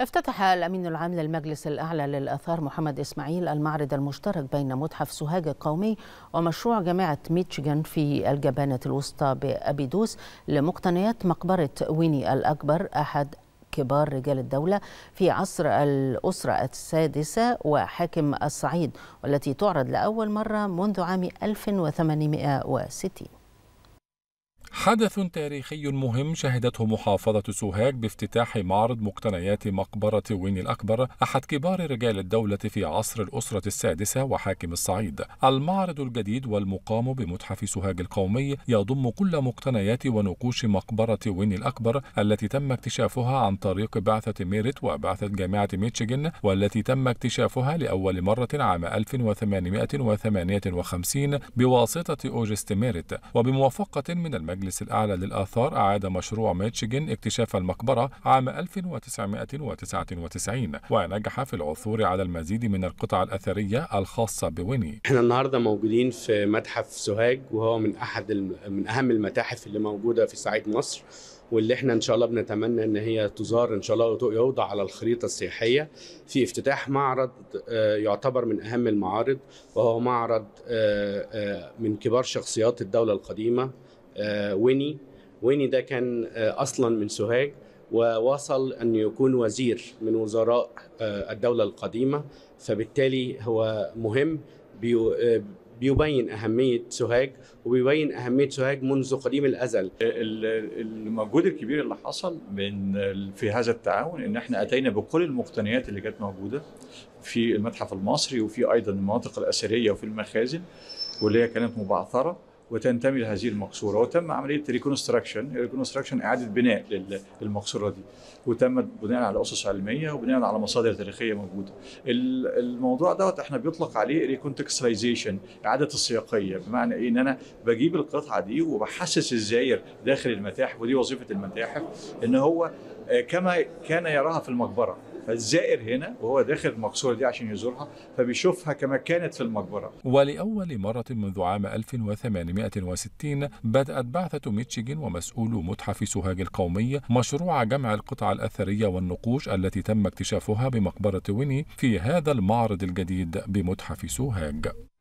افتتح الأمين العام للمجلس الأعلى للآثار محمد إسماعيل المعرض المشترك بين متحف سوهاج القومي ومشروع جامعة ميتشيغان في الجبانة الوسطى بأبيدوس لمقتنيات مقبرة ويني الأكبر أحد كبار رجال الدولة في عصر الأسرة السادسة وحاكم الصعيد والتي تعرض لأول مرة منذ عام 1860 حدث تاريخي مهم شهدته محافظة سوهاج بافتتاح معرض مقتنيات مقبرة وين الأكبر أحد كبار رجال الدولة في عصر الأسرة السادسة وحاكم الصعيد المعرض الجديد والمقام بمتحف سوهاج القومي يضم كل مقتنيات ونقوش مقبرة وين الأكبر التي تم اكتشافها عن طريق بعثة ميريت وبعثة جامعة ميتشيجن والتي تم اكتشافها لأول مرة عام 1858 بواسطة أوجست ميريت وبموافقة من المجلس المجلس الأعلى للآثار أعاد مشروع ميتشيغن اكتشاف المقبرة عام 1999 ونجح في العثور على المزيد من القطع الأثرية الخاصة بويني احنا النهاردة موجودين في متحف سوهاج وهو من أحد من أهم المتاحف اللي موجودة في صعيد مصر واللي احنا ان شاء الله بنتمنى ان هي تزار ان شاء الله يوضع على الخريطه السياحيه في افتتاح معرض آه، يعتبر من اهم المعارض وهو معرض آه، آه، من كبار شخصيات الدوله القديمه آه، ويني ويني ده كان آه، اصلا من سوهاج وواصل ان يكون وزير من وزراء آه، الدوله القديمه فبالتالي هو مهم بيبين اهميه سوهاج وبيبين اهميه سوهاج منذ قديم الازل المجهود الكبير اللي حصل من في هذا التعاون ان احنا اتينا بكل المقتنيات اللي كانت موجوده في المتحف المصري وفي ايضا المناطق الاثريه وفي المخازن واللي هي كانت مبعثره وتنتمي لهذه المقصوره وتم عمليه ريكونستراكشن ريكونستراكشن اعاده بناء للمقصوره دي وتمت بناء على اسس علميه وبناء على مصادر تاريخيه موجوده الموضوع دوت احنا بيطلق عليه ريكونتكستلايزيشن اعاده السياقيه بمعنى ايه ان انا بجيب القطعه دي وبحسس الزائر داخل المتاحف ودي وظيفه المتاحف ان هو آه، كما كان يراها في المقبره فالزائر هنا وهو داخل المقصورة دي عشان يزورها فبيشوفها كما كانت في المقبرة ولأول مرة منذ عام 1860 بدأت بعثة ميتشيجن ومسؤول متحف سوهاج القومي مشروع جمع القطع الأثرية والنقوش التي تم اكتشافها بمقبرة ويني في هذا المعرض الجديد بمتحف سوهاج